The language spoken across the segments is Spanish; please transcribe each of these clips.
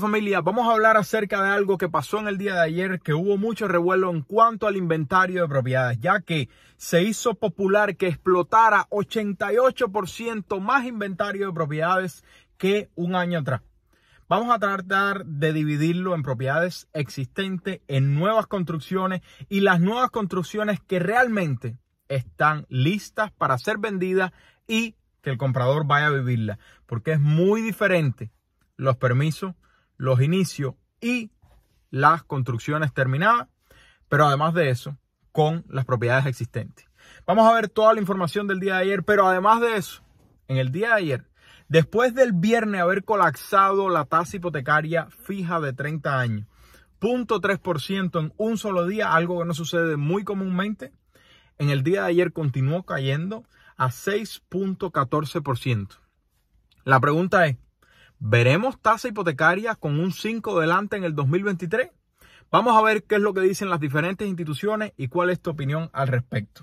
familia, vamos a hablar acerca de algo que pasó en el día de ayer, que hubo mucho revuelo en cuanto al inventario de propiedades, ya que se hizo popular que explotara 88% más inventario de propiedades que un año atrás. Vamos a tratar de dividirlo en propiedades existentes, en nuevas construcciones y las nuevas construcciones que realmente están listas para ser vendidas y que el comprador vaya a vivirla, porque es muy diferente los permisos los inicios y las construcciones terminadas, pero además de eso, con las propiedades existentes. Vamos a ver toda la información del día de ayer, pero además de eso, en el día de ayer, después del viernes haber colapsado la tasa hipotecaria fija de 30 años, 0.3% en un solo día, algo que no sucede muy comúnmente, en el día de ayer continuó cayendo a 6.14%. La pregunta es, ¿Veremos tasa hipotecaria con un 5 delante en el 2023? Vamos a ver qué es lo que dicen las diferentes instituciones y cuál es tu opinión al respecto.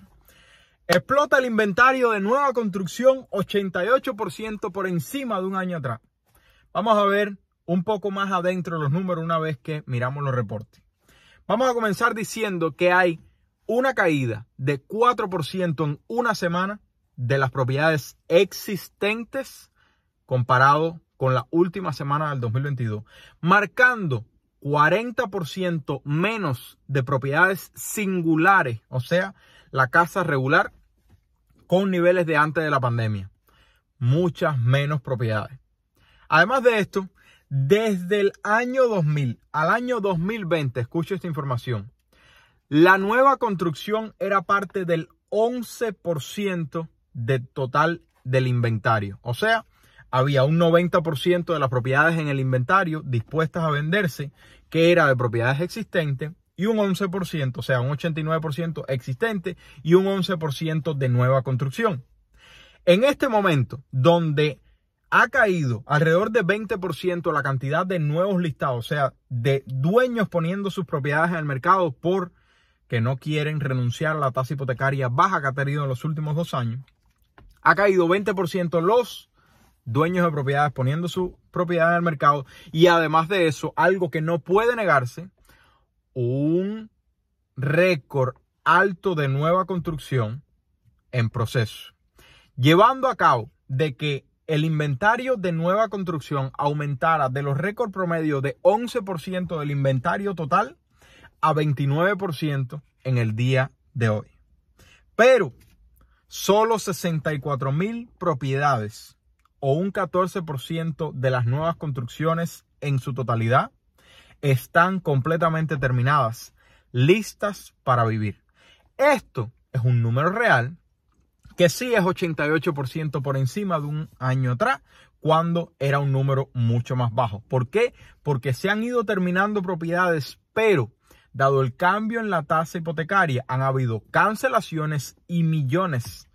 Explota el inventario de nueva construcción 88% por encima de un año atrás. Vamos a ver un poco más adentro los números una vez que miramos los reportes. Vamos a comenzar diciendo que hay una caída de 4% en una semana de las propiedades existentes comparado con la última semana del 2022, marcando 40% menos de propiedades singulares, o sea, la casa regular con niveles de antes de la pandemia. Muchas menos propiedades. Además de esto, desde el año 2000 al año 2020, escucho esta información, la nueva construcción era parte del 11% del total del inventario. O sea, había un 90% de las propiedades en el inventario dispuestas a venderse, que era de propiedades existentes, y un 11%, o sea, un 89% existente y un 11% de nueva construcción. En este momento, donde ha caído alrededor de 20% la cantidad de nuevos listados, o sea, de dueños poniendo sus propiedades en el mercado por que no quieren renunciar a la tasa hipotecaria baja que ha tenido en los últimos dos años. Ha caído 20% los dueños de propiedades poniendo su propiedad en el mercado y además de eso, algo que no puede negarse, un récord alto de nueva construcción en proceso, llevando a cabo de que el inventario de nueva construcción aumentara de los récords promedio de 11% del inventario total a 29% en el día de hoy. Pero solo 64 mil propiedades o un 14% de las nuevas construcciones en su totalidad están completamente terminadas, listas para vivir. Esto es un número real que sí es 88% por encima de un año atrás, cuando era un número mucho más bajo. ¿Por qué? Porque se han ido terminando propiedades, pero dado el cambio en la tasa hipotecaria, han habido cancelaciones y millones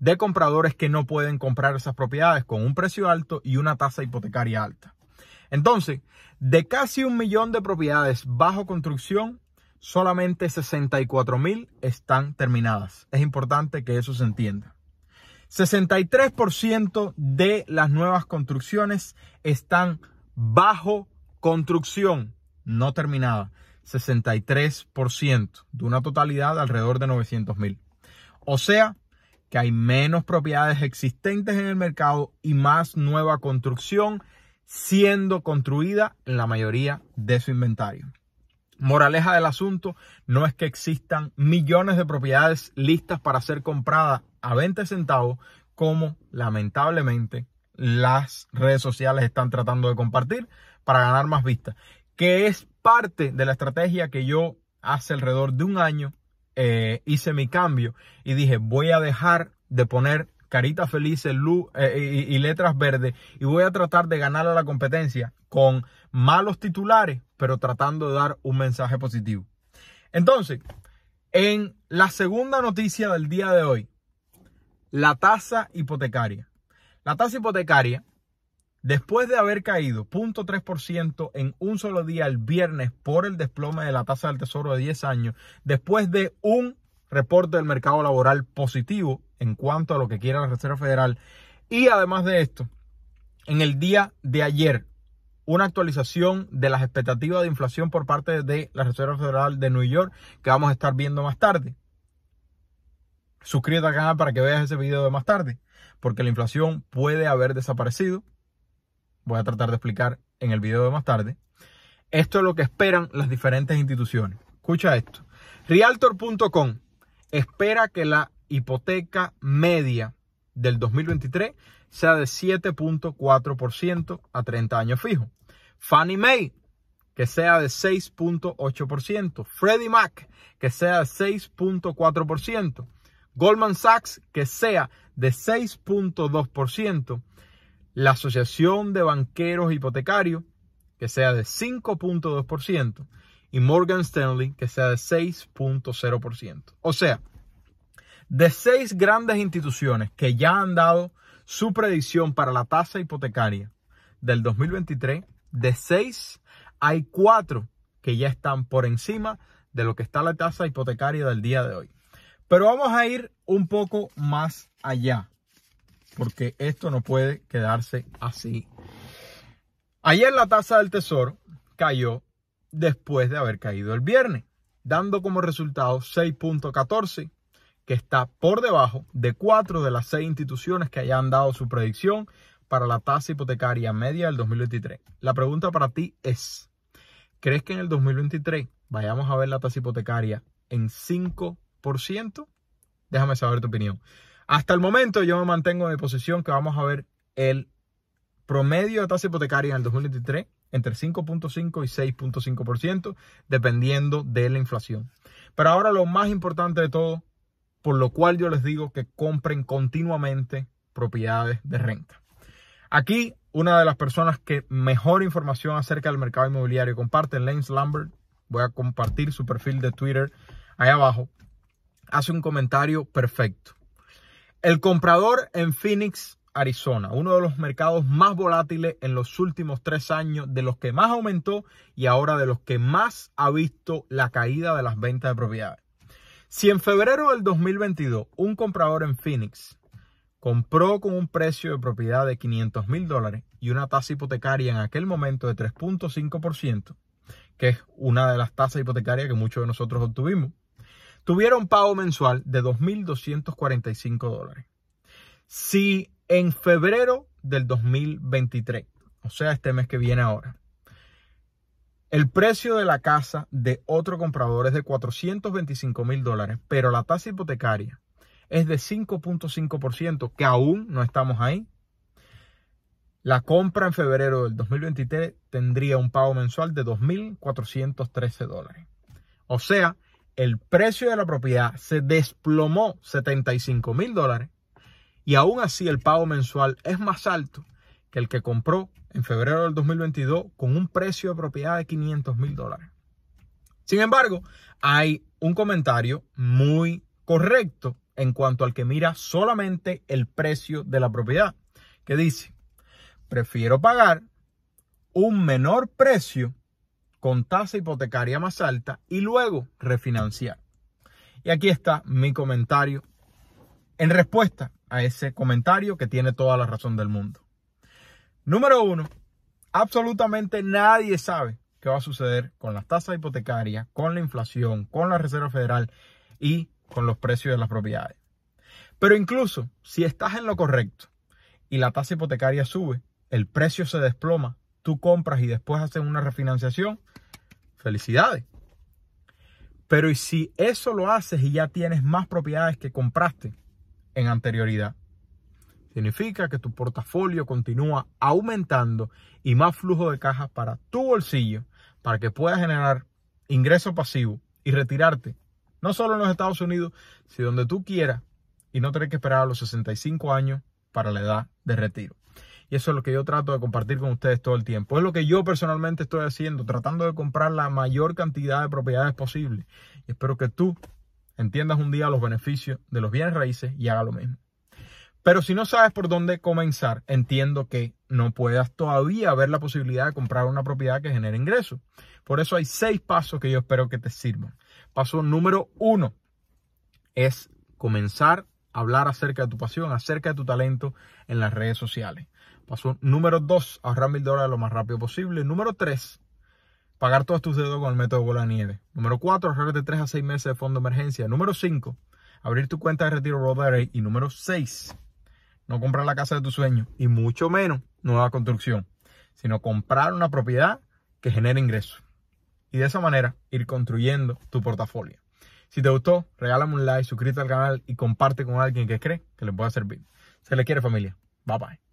de compradores que no pueden comprar esas propiedades con un precio alto y una tasa hipotecaria alta. Entonces, de casi un millón de propiedades bajo construcción, solamente 64 mil están terminadas. Es importante que eso se entienda. 63% de las nuevas construcciones están bajo construcción, no terminada. 63% de una totalidad alrededor de 900 mil. O sea, que hay menos propiedades existentes en el mercado y más nueva construcción siendo construida en la mayoría de su inventario. Moraleja del asunto, no es que existan millones de propiedades listas para ser compradas a 20 centavos, como lamentablemente las redes sociales están tratando de compartir para ganar más vistas, que es parte de la estrategia que yo hace alrededor de un año eh, hice mi cambio y dije, voy a dejar de poner caritas felices eh, y, y letras verdes y voy a tratar de ganar a la competencia con malos titulares, pero tratando de dar un mensaje positivo. Entonces, en la segunda noticia del día de hoy, la tasa hipotecaria. La tasa hipotecaria Después de haber caído 0.3% en un solo día el viernes por el desplome de la tasa del tesoro de 10 años, después de un reporte del mercado laboral positivo en cuanto a lo que quiera la Reserva Federal, y además de esto, en el día de ayer, una actualización de las expectativas de inflación por parte de la Reserva Federal de New York, que vamos a estar viendo más tarde. Suscríbete al canal para que veas ese video de más tarde, porque la inflación puede haber desaparecido voy a tratar de explicar en el video de más tarde, esto es lo que esperan las diferentes instituciones. Escucha esto. Realtor.com espera que la hipoteca media del 2023 sea de 7.4% a 30 años fijo. Fannie Mae, que sea de 6.8%. Freddie Mac, que sea de 6.4%. Goldman Sachs, que sea de 6.2% la Asociación de Banqueros Hipotecarios, que sea de 5.2%, y Morgan Stanley, que sea de 6.0%. O sea, de seis grandes instituciones que ya han dado su predicción para la tasa hipotecaria del 2023, de seis hay cuatro que ya están por encima de lo que está la tasa hipotecaria del día de hoy. Pero vamos a ir un poco más allá porque esto no puede quedarse así. Ayer la tasa del tesoro cayó después de haber caído el viernes, dando como resultado 6.14, que está por debajo de cuatro de las seis instituciones que hayan dado su predicción para la tasa hipotecaria media del 2023. La pregunta para ti es, ¿crees que en el 2023 vayamos a ver la tasa hipotecaria en 5%? Déjame saber tu opinión. Hasta el momento yo me mantengo en mi posición que vamos a ver el promedio de tasa hipotecaria en el 2023 entre 5.5 y 6.5%, dependiendo de la inflación. Pero ahora lo más importante de todo, por lo cual yo les digo que compren continuamente propiedades de renta. Aquí, una de las personas que mejor información acerca del mercado inmobiliario comparten, Lance Lambert, voy a compartir su perfil de Twitter ahí abajo, hace un comentario perfecto. El comprador en Phoenix, Arizona, uno de los mercados más volátiles en los últimos tres años, de los que más aumentó y ahora de los que más ha visto la caída de las ventas de propiedades. Si en febrero del 2022 un comprador en Phoenix compró con un precio de propiedad de 500 mil dólares y una tasa hipotecaria en aquel momento de 3.5%, que es una de las tasas hipotecarias que muchos de nosotros obtuvimos, tuviera un pago mensual de 2.245 dólares. Si en febrero del 2023, o sea, este mes que viene ahora, el precio de la casa de otro comprador es de $425,000, mil dólares, pero la tasa hipotecaria es de 5.5%, que aún no estamos ahí. La compra en febrero del 2023 tendría un pago mensual de 2.413 dólares. O sea, el precio de la propiedad se desplomó 75 mil dólares y aún así el pago mensual es más alto que el que compró en febrero del 2022 con un precio de propiedad de 500 mil dólares. Sin embargo, hay un comentario muy correcto en cuanto al que mira solamente el precio de la propiedad, que dice, prefiero pagar un menor precio con tasa hipotecaria más alta y luego refinanciar. Y aquí está mi comentario en respuesta a ese comentario que tiene toda la razón del mundo. Número uno, absolutamente nadie sabe qué va a suceder con las tasas hipotecarias, con la inflación, con la Reserva Federal y con los precios de las propiedades. Pero incluso si estás en lo correcto y la tasa hipotecaria sube, el precio se desploma tú compras y después haces una refinanciación, felicidades. Pero ¿y si eso lo haces y ya tienes más propiedades que compraste en anterioridad? Significa que tu portafolio continúa aumentando y más flujo de cajas para tu bolsillo, para que puedas generar ingreso pasivo y retirarte, no solo en los Estados Unidos, sino donde tú quieras y no tener que esperar a los 65 años para la edad de retiro. Y eso es lo que yo trato de compartir con ustedes todo el tiempo. Es lo que yo personalmente estoy haciendo, tratando de comprar la mayor cantidad de propiedades posible. espero que tú entiendas un día los beneficios de los bienes raíces y haga lo mismo. Pero si no sabes por dónde comenzar, entiendo que no puedas todavía ver la posibilidad de comprar una propiedad que genere ingresos. Por eso hay seis pasos que yo espero que te sirvan. Paso número uno es comenzar a hablar acerca de tu pasión, acerca de tu talento en las redes sociales. Paso número dos, ahorrar mil dólares lo más rápido posible. Número tres, pagar todos tus dedos con el método bola nieve. Número cuatro, ahorrar de tres a seis meses de fondo de emergencia. Número cinco, abrir tu cuenta de retiro Roth Y número seis, no comprar la casa de tu sueño y mucho menos nueva construcción, sino comprar una propiedad que genere ingresos. Y de esa manera ir construyendo tu portafolio. Si te gustó, regálame un like, suscríbete al canal y comparte con alguien que cree que le pueda servir. Se le quiere familia. Bye bye.